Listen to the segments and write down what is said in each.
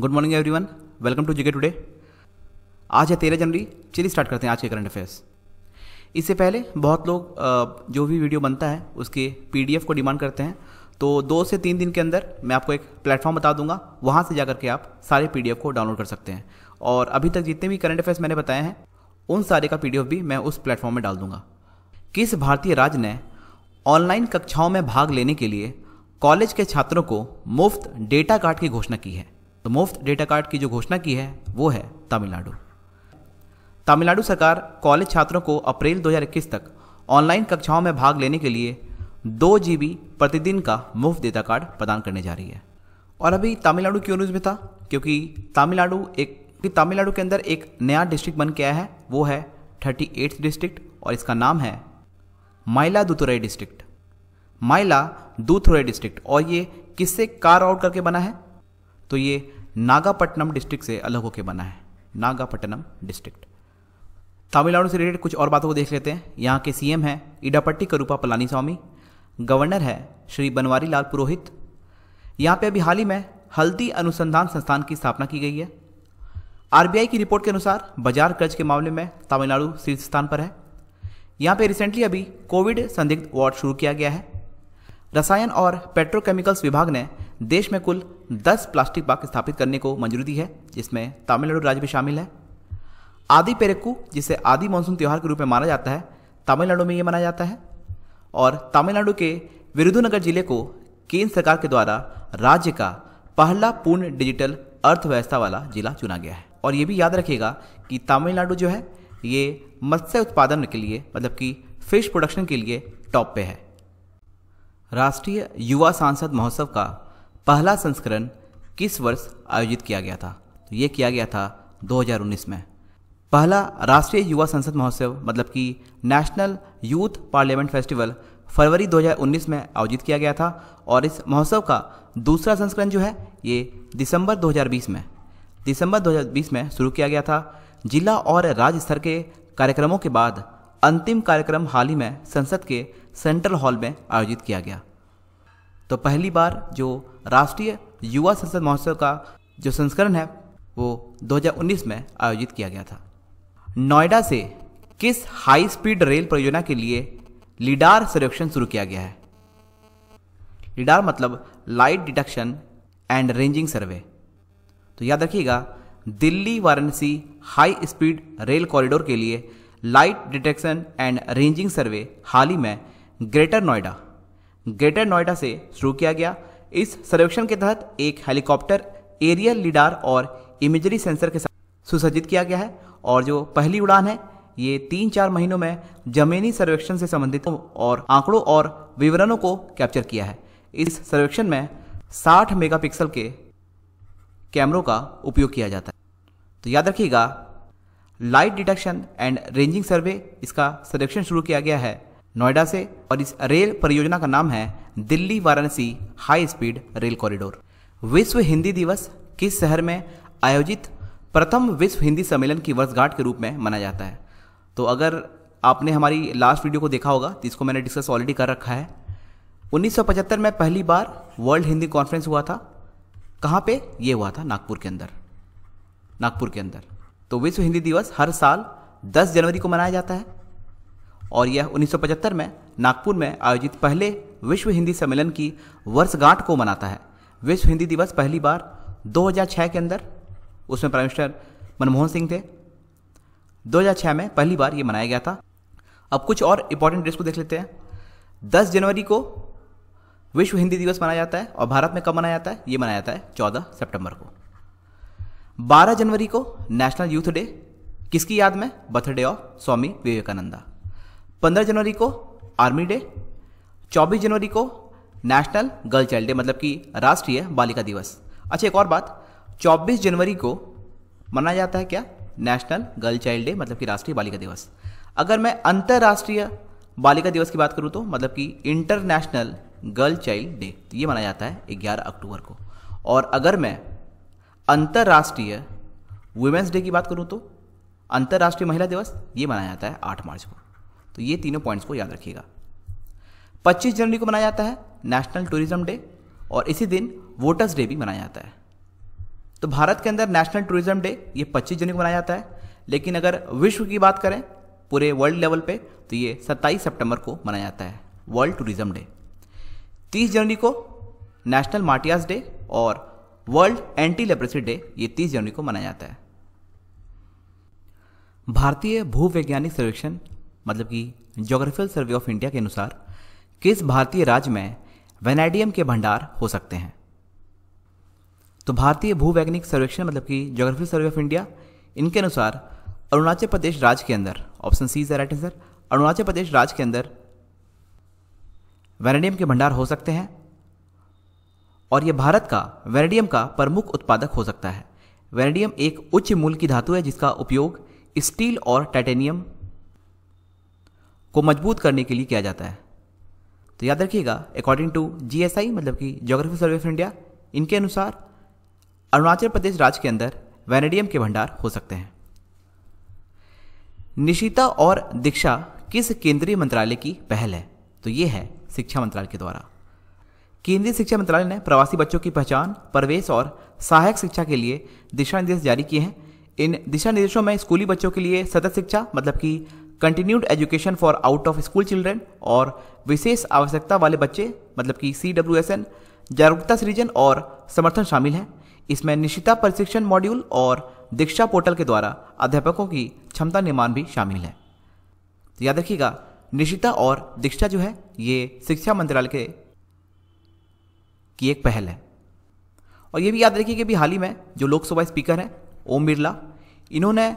good morning everyone welcome to GK today आज है तेरह जनवरी चलिए स्टार्ट करते हैं आज के करंट अफेयर्स इससे पहले बहुत लोग जो भी वीडियो बनता है उसके एफ को डिमांड करते हैं तो दो से तीन दिन के अंदर मैं आपको एक प्लेटफॉर्म बता दूंगा वहाँ से जा करके आप सारे एफ को डाउनलोड कर सकते हैं और अभी तक जितने भी करंट अफेयर्स मैंने बताए हैं उन सारे का एफ भी मैं उस प्लेटफॉर्म में डाल दूंगा किस भारतीय राज्य ने ऑनलाइन कक्षाओं में भाग लेने के लिए कॉलेज के छात्रों को मुफ्त डेटा कार्ड की घोषणा की है तो मुफ्त डेटा कार्ड की जो घोषणा की है वो है तमिलनाडु तमिलनाडु सरकार कॉलेज छात्रों को अप्रैल 2021 तक ऑनलाइन कक्षाओं में भाग लेने के लिए दो जी प्रतिदिन का मुफ्त डेटा कार्ड प्रदान करने जा रही है और अभी तमिलनाडु क्यों न्यूज़ में था क्योंकि तमिलनाडु एक कि तमिलनाडु के अंदर एक नया डिस्ट्रिक्ट बन के आया है वो है थर्टी डिस्ट्रिक्ट और इसका नाम है माइला दुतुरई डिस्ट्रिक्ट माइला दूथुरई डिस्ट्रिक्ट और ये किससे कार आउट करके बना है तो ये नागापट्टनम डिस्ट्रिक्ट से अलग होकर बना है नागापट्टनम डिस्ट्रिक्ट तमिलनाडु से रिलेटेड कुछ और बातों को देख लेते हैं यहाँ के सीएम हैं इडापट्टी करूपा पलानी स्वामी गवर्नर है श्री बनवारी लाल पुरोहित यहाँ पे अभी हाल ही में हल्दी अनुसंधान संस्थान की स्थापना की गई है आरबीआई की रिपोर्ट के अनुसार बाजार कर्ज के मामले में तमिलनाडु शीर्ष स्थान पर है यहाँ पे रिसेंटली अभी कोविड संदिग्ध वार्ड शुरू किया गया है रसायन और पेट्रोकेमिकल्स विभाग ने देश में कुल 10 प्लास्टिक पार्क स्थापित करने को मंजूरी दी है जिसमें तमिलनाडु राज्य भी शामिल है आदि पेरेक्कू जिसे आदि मानसून त्यौहार के रूप में माना जाता है तमिलनाडु में ये मनाया जाता है और तमिलनाडु के विरुधुनगर जिले को केंद्र सरकार के द्वारा राज्य का पहला पूर्ण डिजिटल अर्थव्यवस्था वाला जिला चुना गया है और ये भी याद रखिएगा कि तमिलनाडु जो है ये मत्स्य उत्पादन के लिए मतलब कि फिश प्रोडक्शन के लिए टॉप पे है राष्ट्रीय युवा सांसद महोत्सव का पहला संस्करण किस वर्ष आयोजित किया गया था तो ये किया गया था 2019 में पहला राष्ट्रीय युवा संसद महोत्सव मतलब कि नेशनल यूथ पार्लियामेंट फेस्टिवल फरवरी 2019 में आयोजित किया गया था और इस महोत्सव का दूसरा संस्करण जो है ये दिसंबर 2020 में दिसंबर 2020 में शुरू किया गया था जिला और राज्य स्तर के कार्यक्रमों के बाद अंतिम कार्यक्रम हाल ही में संसद के सेंट्रल हॉल में आयोजित किया गया तो पहली बार जो राष्ट्रीय युवा संसद महोत्सव का जो संस्करण है वो 2019 में आयोजित किया गया था नोएडा से किस हाई स्पीड रेल परियोजना के लिए लीडार सर्वेक्षण शुरू किया गया है लीडार मतलब light detection and ranging survey तो याद रखिएगा Delhi Varanasi high speed rail corridor के लिए light detection and ranging survey हाल ही में ग्रेटर नोएडा ग्रेटर नोएडा से शुरू किया गया इस सर्वेक्षण के तहत एक हेलीकॉप्टर एरियल लीडार और इमेजरी सेंसर के साथ सुसज्जित किया गया है और जो पहली उड़ान है ये तीन चार महीनों में जमीनी सर्वेक्षण से संबंधित और आंकड़ों और विवरणों को कैप्चर किया है इस सर्वेक्षण में 60 मेगापिक्सल के कैमरों का उपयोग किया जाता है तो याद रखिएगा light detection and ranging survey इसका सर्वेक्षण शुरू किया गया है नोएडा से और इस रेल परियोजना का नाम है Delhi Varanasi high speed rail corridor विश्व हिंदी दिवस किस शहर में आयोजित प्रथम विश्व हिंदी सम्मेलन की वर्षगांठ के रूप में मनाया जाता है तो अगर आपने हमारी लास्ट वीडियो को देखा होगा तो इसको मैंने डिस्कस ऑलरेडी कर रखा है 1975 में पहली बार वर्ल्ड हिंदी कॉन्फ्रेंस हुआ था कहाँ पे ये हुआ था नागपुर के अंदर नागपुर के अंदर तो विश्व हिंदी दिवस हर साल 10 जनवरी को मनाया जाता है और यह 1975 में नागपुर में आयोजित पहले विश्व हिंदी सम्मेलन की वर्षगांठ को मनाता है विश्व हिंदी दिवस पहली बार 2006 के अंदर उसमें प्राइम मिनिस्टर मनमोहन सिंह थे 2006 में पहली बार ये मनाया गया था अब कुछ और इंपॉर्टेंट डेट्स को देख लेते हैं 10 जनवरी को विश्व हिंदी दिवस मनाया जाता है और भारत में कब मनाया जाता है ये मनाया जाता है 14 सितंबर को 12 जनवरी को नेशनल यूथ डे किसकी याद में बर्थडे ऑफ स्वामी विवेकानंदा पंद्रह जनवरी को आर्मी डे चौबीस जनवरी को नेशनल गर्ल चाइल्ड डे मतलब कि राष्ट्रीय बालिका दिवस अच्छा एक और बात चौबीस जनवरी को मनाया जाता है क्या नेशनल गर्ल चाइल्ड डे मतलब कि राष्ट्रीय बालिका दिवस अगर मैं अंतर्राष्ट्रीय बालिका दिवस की बात करूँ तो मतलब कि इंटरनेशनल गर्ल चाइल्ड डे तो ये मनाया जाता है 11 अक्टूबर को और अगर मैं अंतर्राष्ट्रीय वुमेंस डे की बात करूँ तो अंतर्राष्ट्रीय महिला दिवस ये मनाया जाता है आठ मार्च को तो ये तीनों पॉइंट्स को याद रखिएगा 25 जनवरी को मनाया जाता है नेशनल टूरिज्म डे और इसी दिन वोटर्स डे भी मनाया जाता है तो भारत के अंदर नेशनल टूरिज्म डे ये 25 जनवरी को मनाया जाता है लेकिन अगर विश्व की बात करें पूरे वर्ल्ड लेवल पे तो ये 27 सितंबर को मनाया जाता है वर्ल्ड टूरिज्म डे 30 जनवरी को नेशनल मार्टियास डे और वर्ल्ड एंटी लेप्रेसी डे ये 30 जनवरी को मनाया जाता है भारतीय भूवैज्ञानिक सर्वेक्षण मतलब कि जोग्राफिकल सर्वे ऑफ इंडिया के अनुसार किस भारतीय राज्य में वेनेडियम के भंडार हो सकते हैं तो भारतीय भूवैज्ञानिक सर्वेक्षण मतलब कि जोग्राफिकल सर्वे ऑफ इंडिया इनके अनुसार अरुणाचल प्रदेश राज्य के अंदर option C is the right answer Arunachal Pradesh राज्य के अंदर वेनेडियम के भंडार हो सकते हैं और यह भारत का वेनेडियम का प्रमुख उत्पादक हो सकता है वेनेडियम एक उच्च मूल्य की धातु है जिसका उपयोग स्टील और टाइटेनियम को मजबूत करने के लिए किया जाता है तो याद रखिएगा अकॉर्डिंग टू जी मतलब कि जोग्राफी सर्वे ऑफ इंडिया इनके अनुसार अरुणाचल प्रदेश राज्य के अंदर वैनेडियम के भंडार हो सकते हैं निशिता और दीक्षा किस केंद्रीय मंत्रालय की पहल है तो यह है शिक्षा मंत्रालय के द्वारा केंद्रीय शिक्षा मंत्रालय ने प्रवासी बच्चों की पहचान प्रवेश और सहायक शिक्षा के लिए दिशा निर्देश जारी किए हैं इन दिशा निर्देशों में स्कूली बच्चों के लिए सतत शिक्षा मतलब कि continued education for out of school children और विशेष आवश्यकता वाले बच्चे मतलब कि सी डब्ल्यू एस एन जागरूकता सृजन और समर्थन शामिल हैं इसमें निश्चिता प्रशिक्षण मॉड्यूल और दीक्षा पोर्टल के द्वारा अध्यापकों की क्षमता निर्माण भी शामिल है तो याद रखिएगा निश्चिता और दीक्षा जो है ये शिक्षा मंत्रालय के की एक पहल है और ये भी याद रखिए कि अभी हाल ही में जो लोकसभा स्पीकर हैं ओम बिरला इन्होंने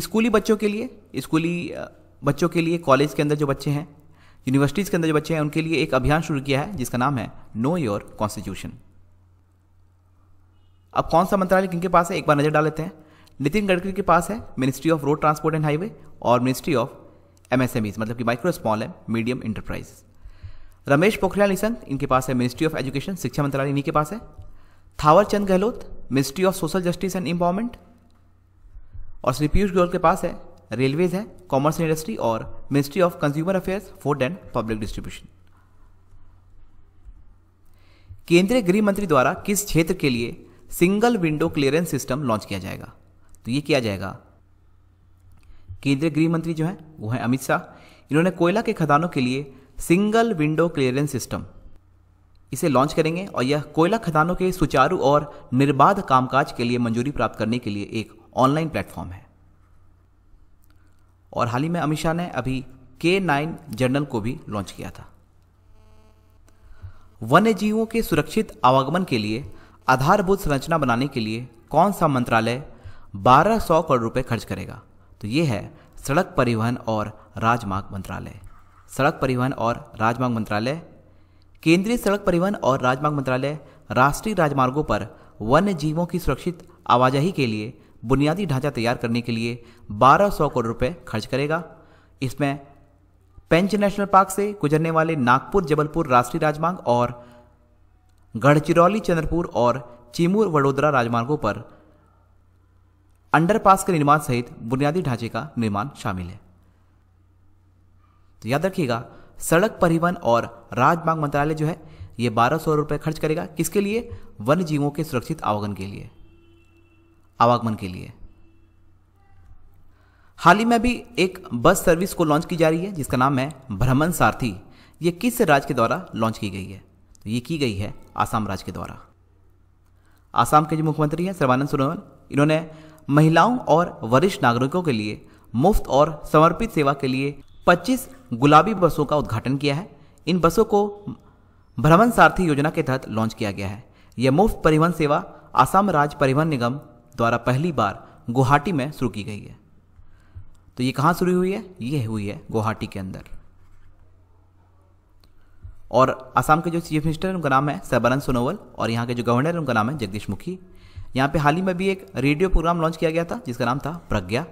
स्कूली बच्चों के लिए स्कूली बच्चों के लिए कॉलेज के अंदर जो बच्चे हैं यूनिवर्सिटीज़ के अंदर जो बच्चे हैं उनके लिए एक अभियान शुरू किया है जिसका नाम है नो योर कॉन्स्टिट्यूशन अब कौन सा मंत्रालय किन के पास है एक बार नज़र डाल लेते हैं नितिन गडकरी के पास है ministry of road transport and highway और मिनिस्ट्री ऑफ एमएसएमईज मतलब कि micro small and medium enterprise Ramesh Pokhriyal Nishank इनके पास है मिनिस्ट्री ऑफ एजुकेशन शिक्षा मंत्रालय इन्हीं के पास है Thawar Chand Gehlot ministry of social justice and empowerment और श्री पीयूष गोयल के पास है रेलवेज है कॉमर्स इंडस्ट्री और ministry of consumer affairs food and public distribution केंद्रीय गृह मंत्री द्वारा किस क्षेत्र के लिए single window clearance system launch किया जाएगा तो ये किया जाएगा केंद्रीय गृह मंत्री जो है वो है अमित शाह इन्होंने कोयला के खदानों के लिए सिंगल विंडो क्लियरेंस सिस्टम इसे लॉन्च करेंगे और यह कोयला खदानों के सुचारू और निर्बाध कामकाज के लिए मंजूरी प्राप्त करने के लिए एक ऑनलाइन प्लेटफॉर्म है और हाल ही में अमित शाह ने अभी के नाइन जर्नल को भी लॉन्च किया था वन्य जीवों के सुरक्षित आवागमन के लिए आधारभूत संरचना बनाने के लिए कौन सा मंत्रालय 1200 करोड़ रुपए खर्च करेगा तो यह है सड़क परिवहन और राजमार्ग मंत्रालय सड़क परिवहन और राजमार्ग मंत्रालय केंद्रीय सड़क परिवहन और राजमार्ग मंत्रालय राष्ट्रीय राजमार्गों पर वन्य जीवों की सुरक्षित आवाजाही के लिए बुनियादी ढांचा तैयार करने के लिए 1200 करोड़ रुपए खर्च करेगा इसमें पेंच नेशनल पार्क से गुजरने वाले नागपुर जबलपुर राष्ट्रीय राजमार्ग और गढ़चिरौली चंद्रपुर और चिमूर वडोदरा राजमार्गों पर अंडरपास के निर्माण सहित बुनियादी ढांचे का निर्माण शामिल है तो याद रखिएगा सड़क परिवहन और राजमार्ग मंत्रालय जो है ये बारह सौ रुपये खर्च करेगा किसके लिए वन जीवों के सुरक्षित आवागन के लिए आवागमन के लिए हाल ही में भी एक बस सर्विस को लॉन्च की जा रही है जिसका नाम है भ्रमण सारथी ये किस राज्य के द्वारा लॉन्च की गई है तो ये की गई है आसाम राज्य के द्वारा आसाम के जो मुख्यमंत्री हैं सर्वानंद सोनोवाल इन्होंने महिलाओं और वरिष्ठ नागरिकों के लिए मुफ्त और समर्पित सेवा के लिए 25 गुलाबी बसों का उद्घाटन किया है इन बसों को भ्रमण सारथी योजना के तहत लॉन्च किया गया है यह मुफ्त परिवहन सेवा आसाम राज्य परिवहन निगम द्वारा पहली बार गुवाहाटी में शुरू की गई है तो ये कहाँ शुरू हुई है ये हुई है गुवाहाटी के अंदर और असम के जो चीफ मिनिस्टर उनका नाम है सर्बानंद सोनोवल और यहाँ के जो गवर्नर हैं उनका नाम है जगदीश मुखी यहाँ पे हाल ही में भी एक रेडियो प्रोग्राम लॉन्च किया गया था जिसका नाम था प्रज्ञा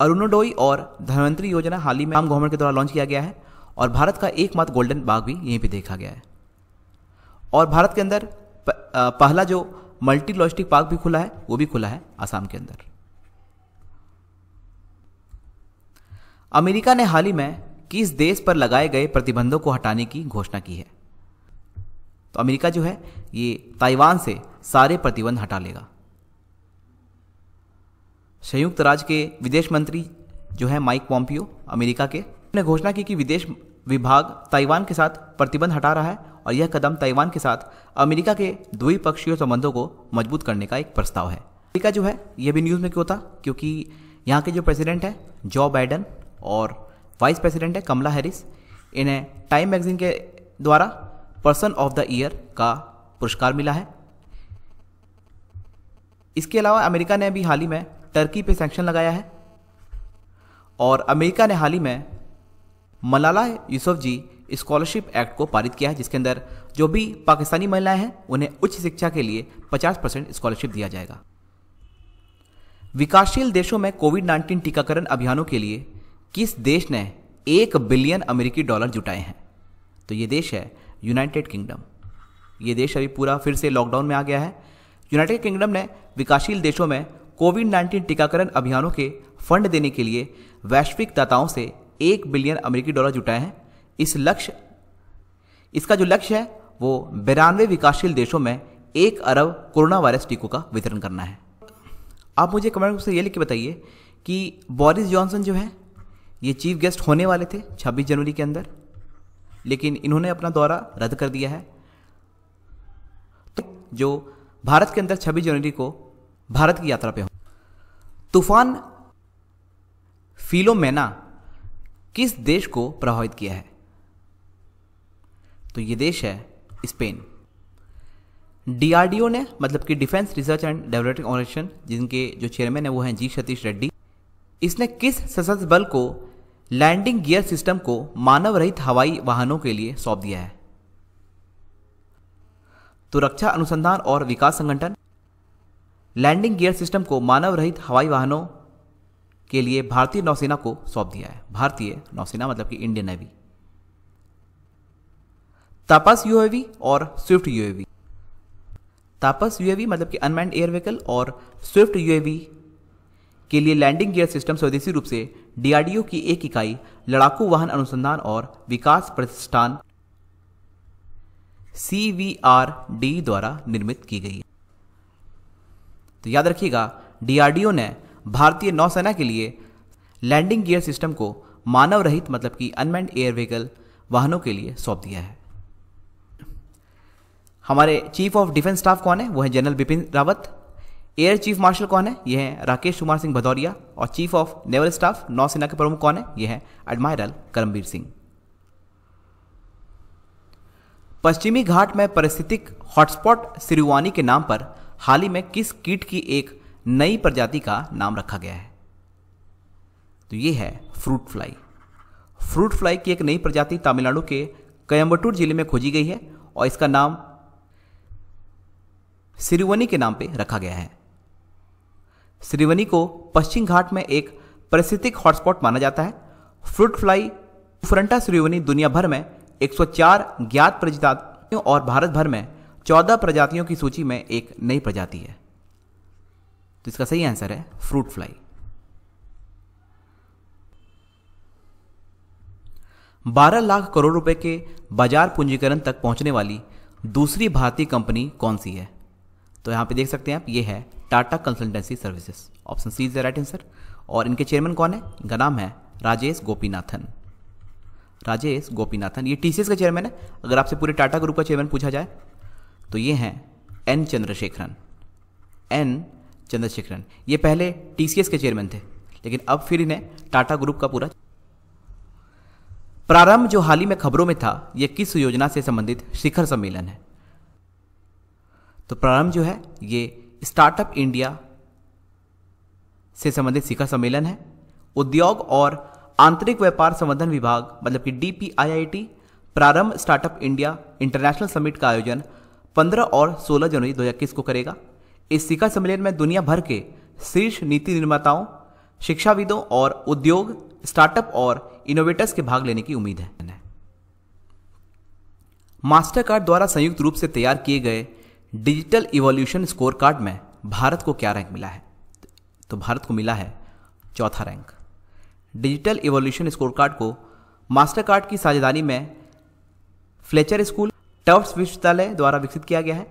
अरुणोडोई और धनवंतरी योजना हाल ही में आम गवर्नमेंट के द्वारा लॉन्च किया गया है और भारत का एकमात्र गोल्डन बाग भी यहीं पर देखा गया है और भारत के अंदर पहला जो मल्टी लॉजिस्टिक पार्क भी खुला है वो भी खुला है आसाम के अंदर अमेरिका ने हाल ही में किस देश पर लगाए गए प्रतिबंधों को हटाने की घोषणा की है तो अमेरिका जो है ये ताइवान से सारे प्रतिबंध हटा लेगा संयुक्त राज्य के विदेश मंत्री जो है माइक पॉम्पियो अमेरिका के ने घोषणा की कि विदेश विभाग ताइवान के साथ प्रतिबंध हटा रहा है और यह कदम ताइवान के साथ अमेरिका के द्विपक्षीय संबंधों को मजबूत करने का एक प्रस्ताव है अमेरिका जो है यह भी न्यूज़ में क्यों था क्योंकि यहाँ के जो प्रेसिडेंट है जो बाइडन और वाइस प्रेसिडेंट है कमला हैरिस इन्हें टाइम मैगजीन के द्वारा पर्सन ऑफ द ईयर का पुरस्कार मिला है इसके अलावा अमेरिका ने अभी हाल ही में टर्की पे सैंक्शन लगाया है और अमेरिका ने हाल ही में Malala Yousafzai scholarship act को पारित किया है जिसके अंदर जो भी पाकिस्तानी महिलाएं हैं उन्हें उच्च शिक्षा के लिए 50 परसेंट स्कॉलरशिप दिया जाएगा विकासशील देशों में कोविड नाइन्टीन टीकाकरण अभियानों के लिए किस देश ने एक बिलियन अमेरिकी डॉलर जुटाए हैं तो ये देश है यूनाइटेड किंगडम ये देश अभी पूरा फिर से लॉकडाउन में आ गया है यूनाइटेड किंगडम ने विकासशील देशों में कोविड नाइन्टीन टीकाकरण अभियानों के फंड देने के लिए वैश्विक दाताओं से एक बिलियन अमेरिकी डॉलर जुटाए हैं इस लक्ष्य इसका जो लक्ष्य है वो बिरानवे विकासशील देशों में एक अरब कोरोना वायरस टीकों का वितरण करना है आप मुझे कमेंट बॉक्स में ये लिख के बताइए कि बोरिस जॉनसन जो है ये चीफ गेस्ट होने वाले थे 26 जनवरी के अंदर लेकिन इन्होंने अपना दौरा रद्द कर दिया है तो जो भारत के अंदर 26 जनवरी को भारत की यात्रा पे हो तूफान फिलोमेना किस देश को प्रभावित किया है तो ये देश है स्पेन डीआरडीओ ने मतलब कि defence research and development organisation जिनके जो चेयरमैन है वो हैं जी सतीश रेड्डी इसने किस सशस्त्र बल को लैंडिंग गियर सिस्टम को मानव रहित हवाई वाहनों के लिए सौंप दिया है तो रक्षा अनुसंधान और विकास संगठन लैंडिंग गियर सिस्टम को मानव रहित हवाई वाहनों के लिए भारतीय नौसेना को सौंप दिया है भारतीय नौसेना मतलब कि इंडियन नेवी तापस यूएवी और स्विफ्ट यूएवी तापस यूएवी मतलब कि अनमैंड एयर व्हीकल और स्विफ्ट यूएवी के लिए लैंडिंग गियर सिस्टम स्वदेशी रूप से डीआरडीओ की एक इकाई लड़ाकू वाहन अनुसंधान और विकास प्रतिष्ठान सी द्वारा निर्मित की गई तो याद रखिएगा डीआरडीओ ने भारतीय नौसेना के लिए लैंडिंग गियर सिस्टम को मानव रहित मतलब कि अनमैंड एयर व्हीकल वाहनों के लिए सौंप दिया है हमारे चीफ ऑफ डिफेंस स्टाफ कौन है वो है general Bipin Rawat air chief marshal कौन है ये है राकेश कुमार सिंह भदौरिया और चीफ ऑफ नेवल स्टाफ नौसेना के प्रमुख कौन है ये है एडमायरल करमवीर सिंह पश्चिमी घाट में परिस्थितिक हॉटस्पॉट सिरुवानी के नाम पर हाल ही में किस कीट की एक नई प्रजाति का नाम रखा गया है तो ये है फ्रूट फ्लाई फ्रूट फ्लाई की एक नई प्रजाति तमिलनाडु के कयम्बटूर जिले में खोजी गई है और इसका नाम सिरिवनी के नाम पर रखा गया है सिरिवनी को पश्चिम घाट में एक प्रसिद्धिक हॉटस्पॉट माना जाता है फ्रूट फ्लाई फ्रंटा सिरिवनी दुनिया भर में 104 ज्ञात प्रजातियों और भारत भर में 14 प्रजातियों की सूची में एक नई प्रजाति है तो इसका सही आंसर है फ्रूट फ्लाई बारह लाख करोड़ रुपए के बाजार पूंजीकरण तक पहुंचने वाली दूसरी भारतीय कंपनी कौन सी है तो यहाँ पे देख सकते हैं आप ये है Tata consultancy services option C is the right answer और इनके चेयरमैन कौन है इनका नाम है राजेश गोपीनाथन राजेश गोपीनाथन ये टी का चेयरमैन है अगर आपसे पूरे टाटा ग्रुप का चेयरमैन पूछा जाए तो ये हैं एन चंद्रशेखरन एन चंद्रशेखरन ये पहले टी के चेयरमैन थे लेकिन अब फिर इन्हें टाटा ग्रुप का पूरा प्रारंभ जो हाल ही में खबरों में था यह किस योजना से संबंधित शिखर सम्मेलन है तो प्रारंभ जो है ये स्टार्टअप इंडिया से संबंधित शिखर सम्मेलन है उद्योग और आंतरिक व्यापार संवर्धन विभाग मतलब कि डी प्रारंभ स्टार्टअप इंडिया इंटरनेशनल समिट का आयोजन 15 और 16 जनवरी 2021 को करेगा इस शिखर सम्मेलन में दुनिया भर के शीर्ष नीति निर्माताओं शिक्षाविदों और उद्योग स्टार्टअप और इनोवेटर्स के भाग लेने की उम्मीद है मास्टर कार्ड द्वारा संयुक्त रूप से तैयार किए गए डिजिटल इवोल्यूशन स्कोर कार्ड में भारत को क्या रैंक मिला है तो भारत को मिला है चौथा rank digital evolution score card को मास्टर कार्ड की साझेदारी में फ्लेचर स्कूल टफ्स विश्वविद्यालय द्वारा विकसित किया गया है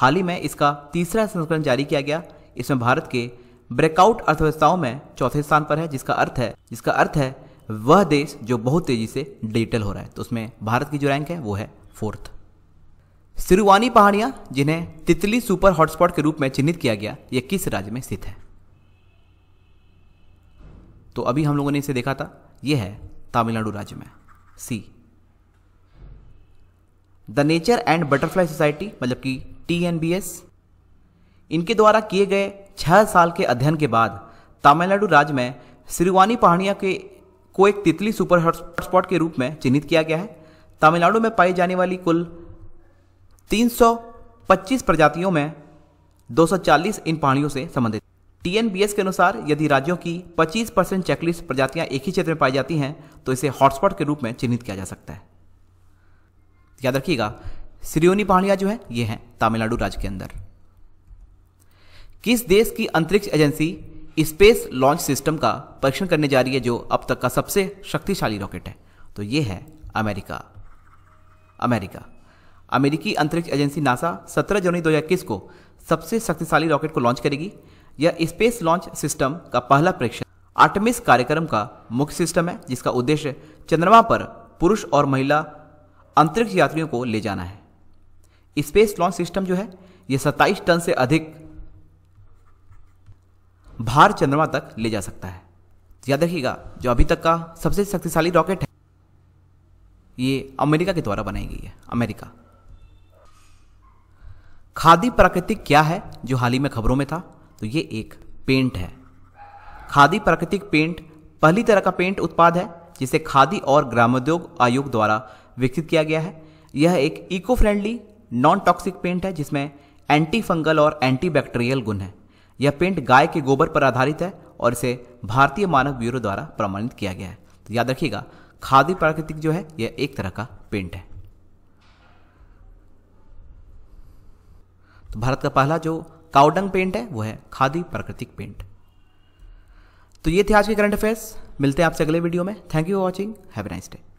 हाल ही में इसका तीसरा संस्करण जारी किया गया इसमें भारत के ब्रेकआउट अर्थव्यवस्थाओं में चौथे स्थान पर है जिसका अर्थ है जिसका अर्थ है वह देश जो बहुत तेजी से डिजिटल हो रहा है तो उसमें भारत की जो रैंक है वो है फोर्थ सिरुवानी पहाड़ियां जिन्हें तितली सुपर हॉटस्पॉट के रूप में चिन्हित किया गया यह किस राज्य में स्थित है तो अभी हम लोगों ने इसे देखा था यह है तमिलनाडु राज्य में see the nature and butterfly society मतलब कि टीएनबीएस इनके द्वारा किए गए छह साल के अध्ययन के बाद तमिलनाडु राज्य में सिरुवानी पहाड़िया के को एक तितली सुपर हॉटस्पॉट के रूप में चिन्हित किया गया है तमिलनाडु में पाई जाने वाली कुल 325 प्रजातियों में 240 इन पहाड़ियों से संबंधित टीएनबीएस के अनुसार यदि राज्यों की 25 परसेंट चेकलिस्ट प्रजातियां एक ही क्षेत्र में पाई जाती हैं तो इसे हॉटस्पॉट के रूप में चिन्हित किया जा सकता है याद रखिएगा सिरियोनी पहाड़ियां जो है ये हैं तमिलनाडु राज्य के अंदर किस देश की अंतरिक्ष एजेंसी स्पेस लॉन्च सिस्टम का परीक्षण करने जा रही है जो अब तक का सबसे शक्तिशाली रॉकेट है तो यह है अमेरिका अमेरिका अमेरिकी अंतरिक्ष एजेंसी नासा 17 जनवरी 2021 को सबसे शक्तिशाली रॉकेट को लॉन्च करेगी यह स्पेस लॉन्च सिस्टम का पहला परीक्षण आर्टमिस कार्यक्रम का मुख्य सिस्टम है जिसका उद्देश्य चंद्रमा पर पुरुष और महिला अंतरिक्ष यात्रियों को ले जाना है स्पेस लॉन्च सिस्टम जो है यह सत्ताईस टन से अधिक भार चंद्रमा तक ले जा सकता है याद रखिएगा जो अभी तक का सबसे शक्तिशाली रॉकेट है ये अमेरिका के द्वारा बनाई गई है अमेरिका खादी प्राकृतिक क्या है जो हाल ही में खबरों में था तो ये एक पेंट है खादी प्राकृतिक पेंट पहली तरह का पेंट उत्पाद है जिसे खादी और ग्रामोद्योग आयोग द्वारा विकसित किया गया है यह एक eco friendly non toxic paint है जिसमें एंटी फंगल और एंटी बैक्टीरियल गुण है यह पेंट गाय के गोबर पर आधारित है और इसे भारतीय मानव ब्यूरो द्वारा प्रमाणित किया गया है तो याद रखिएगा खादी प्राकृतिक जो है यह एक तरह का पेंट है तो भारत का पहला जो काउडंग पेंट है वो है खादी प्राकृतिक पेंट तो ये थे आज के करंट अफेयर्स मिलते हैं आपसे अगले वीडियो में thank you for watching have nice day